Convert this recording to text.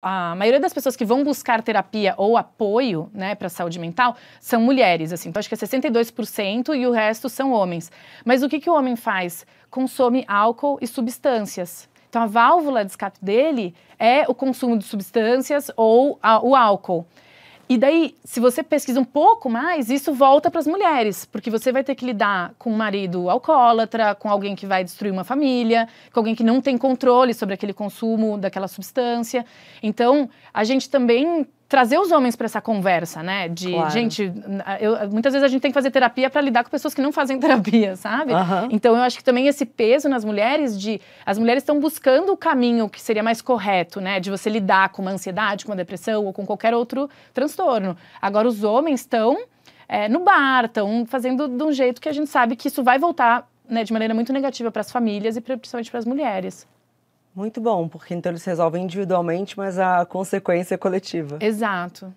a maioria das pessoas que vão buscar terapia ou apoio, né, para saúde mental, são mulheres, assim. Então acho que é 62% e o resto são homens. Mas o que que o homem faz? Consome álcool e substâncias. Então a válvula de escape dele é o consumo de substâncias ou a, o álcool. E daí, se você pesquisa um pouco mais, isso volta para as mulheres, porque você vai ter que lidar com um marido alcoólatra, com alguém que vai destruir uma família, com alguém que não tem controle sobre aquele consumo daquela substância. Então, a gente também trazer os homens para essa conversa, né? De claro. gente, eu, muitas vezes a gente tem que fazer terapia para lidar com pessoas que não fazem terapia, sabe? Uhum. Então eu acho que também esse peso nas mulheres de as mulheres estão buscando o caminho que seria mais correto, né? De você lidar com uma ansiedade, com uma depressão ou com qualquer outro transtorno. Agora os homens estão é, no bar, estão fazendo de um jeito que a gente sabe que isso vai voltar né, de maneira muito negativa para as famílias e principalmente para as mulheres. Muito bom, porque então eles resolvem individualmente, mas a consequência é coletiva. Exato.